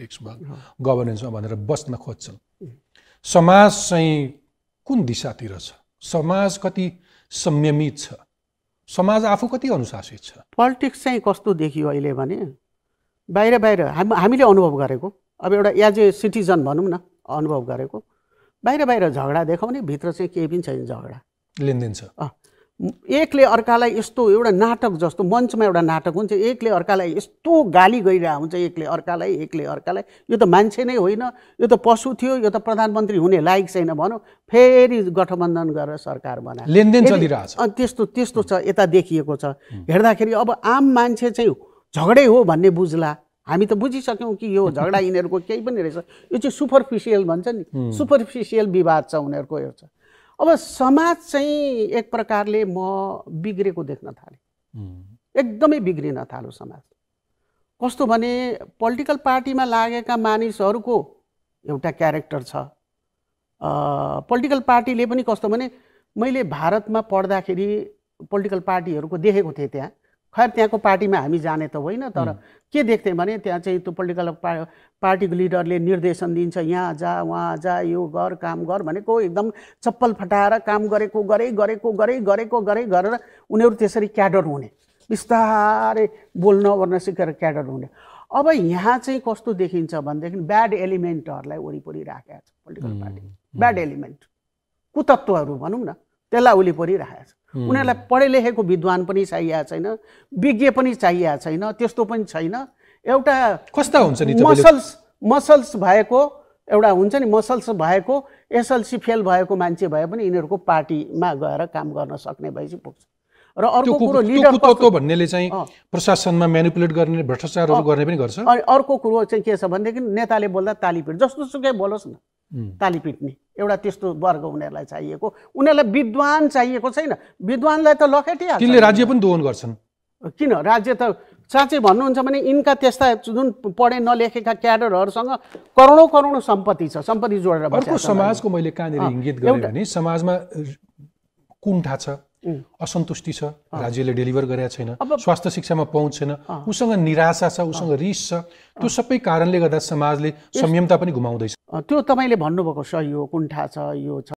रिक्समा गभर्नेन्समा भनेर बस्न खोज्छन् समाज चाहिँ कुन दिशातिर छ समाज कति संयमित छ समाज आफू कति अनुशासित छ पोलिटिक्स चाहिँ कस्तो देखियो अहिले भने बाहिर बाहिर हाम हामीले अनुभव गरेको अब एउटा एज ए सिटिजन भनौँ न अनुभव गरेको बाहिर बाहिर झगडा देखाउने भित्र चाहिँ केही पनि छैन झगडा लेनदेन छ एकले अर्कालाई यस्तो एउटा नाटक जस्तो मञ्चमा एउटा नाटक हुन्छ एकले अर्कालाई यस्तो गाली गइरहेको हुन्छ एकले अर्कालाई एकले अर्कालाई यो त मान्छे नै होइन यो त पशु थियो यो त प्रधानमन्त्री हुने लायक छैन भनौँ फेरि गठबन्धन गरेर सरकार बनायो लेनदेन चलिरहेको छ त्यस्तो त्यस्तो छ यता देखिएको छ हेर्दाखेरि अब आम मान्छे चाहिँ झगडै हो भन्ने बुझ्ला हामी त बुझिसक्यौँ कि यो झगडा यिनीहरूको केही पनि रहेछ यो चाहिँ सुपरफिसियल भन्छ नि सुपरफिसियल विवाद छ उनीहरूको एउटा अब समाज चाहिँ एक प्रकारले म बिग्रेको देख्न थालेँ एकदमै बिग्रिन थालो समाज कस्तो भने पोलिटिकल पार्टीमा लागेका मानिसहरूको एउटा क्यारेक्टर छ पोलिटिकल पार्टीले पनि कस्तो भने मैले भारतमा पढ्दाखेरि पोलिटिकल पार्टीहरूको देखेको थिएँ त्यहाँ खैर त्यहाँको पार्टीमा हामी जाने त होइन तर के देख्थ्यौँ भने त्यहाँ चाहिँ त्यो पोलिटिकल पा पार्टीको लिडरले निर्देशन दिन्छ यहाँ जा उहाँ जा यो गर काम गर भनेको एकदम चप्पल फटाएर काम गरेको गरे गरेको गरे गरेको गरे गरेर उनीहरू त्यसरी क्याडर हुने बिस्तारै बोल्न ओर्न सिकेर क्याडर हुने अब यहाँ चाहिँ कस्तो देखिन्छ भनेदेखि ब्याड एलिमेन्टहरूलाई वरिपरि राखेको छ पोलिटिकल पार्टी ब्याड एलिमेन्ट कुतत्वहरू भनौँ न त्यसलाई उसले परिरहेको छ उनीहरूलाई पढे लेखेको विद्वान पनि चाहिएको छैन विज्ञ पनि चाहिएको छैन त्यस्तो पनि छैन एउटा कस्ता हुन्छ नि मसल्स मसल्स भएको एउटा हुन्छ नि मसल्स भएको एसएलसी फेल भएको मान्छे भए पनि यिनीहरूको पार्टीमा गएर काम गर्न सक्ने भएपछि पुग्छ र अर्को कुरो लिडर भन्नेले चाहिँ प्रशासनमा मेनिपुलेट गर्ने भ्रष्टाचारहरू गर्ने पनि गर्छ अनि अर्को कुरो चाहिँ के छ भनेदेखि नेताले बोल्दा ताली पिट जस्तो सुकै बोलोस् न ताली पिट्ने एउटा त्यस्तो वर्ग उनीहरूलाई चाहिएको उनीहरूलाई विद्वान चाहिएको छैन विद्वानलाई त लखेटी तिनले राज्य पनि दोहन गर्छन् किन राज्य त साँच्चै भन्नुहुन्छ भने यिनका त्यस्ता जुन पढे नलेखेका क्याडरहरूसँग करोडौँ करोडौँ सम्पत्ति छ सम्पत्ति जोडेर समाजको मैले कहाँनिर इङ्गित गरेँ भने समाजमा कुण्ठा छ असन्तुष्टि छ राज्यले डेलिभर गरेका छैन स्वास्थ्य शिक्षामा पहुँच छैन उसँग निराशा छ उसँग रिस छ त्यो सबै कारणले गर्दा समाजले संयमता पनि घुमाउँदैछ त्यो तपाईँले भन्नुभएको सहयोग कुण्ठा छ यो छ